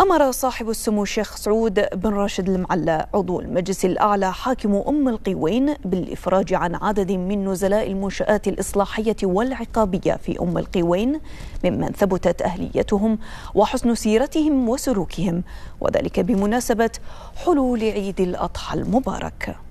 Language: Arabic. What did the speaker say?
أمر صاحب السمو الشيخ سعود بن راشد المعلى عضو المجلس الأعلى حاكم أم القيوين بالإفراج عن عدد من نزلاء المنشآت الإصلاحية والعقابية في أم القيوين ممن ثبتت أهليتهم وحسن سيرتهم وسلوكهم وذلك بمناسبة حلول عيد الأضحى المبارك